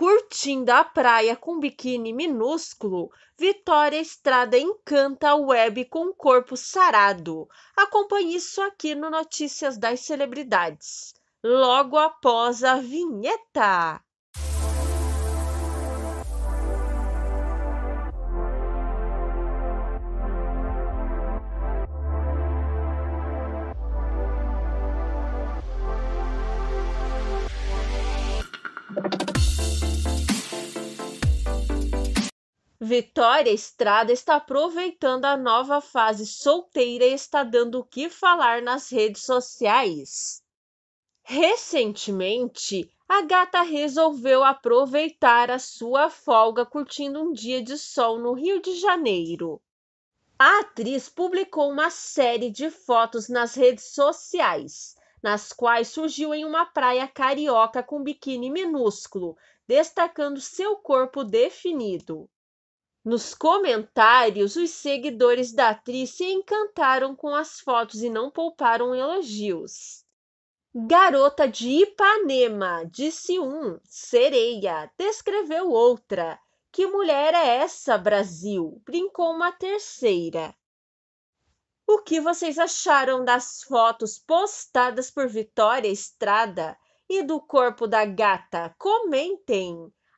Curtindo a praia com biquíni minúsculo, Vitória Estrada encanta a web com um corpo sarado. Acompanhe isso aqui no Notícias das Celebridades, logo após a vinheta. Vitória Estrada está aproveitando a nova fase solteira e está dando o que falar nas redes sociais. Recentemente, a gata resolveu aproveitar a sua folga curtindo um dia de sol no Rio de Janeiro. A atriz publicou uma série de fotos nas redes sociais, nas quais surgiu em uma praia carioca com biquíni minúsculo, destacando seu corpo definido. Nos comentários, os seguidores da atriz se encantaram com as fotos e não pouparam elogios. Garota de Ipanema, disse um. Sereia, descreveu outra. Que mulher é essa, Brasil? brincou uma terceira. O que vocês acharam das fotos postadas por Vitória Estrada e do corpo da gata? Comentem!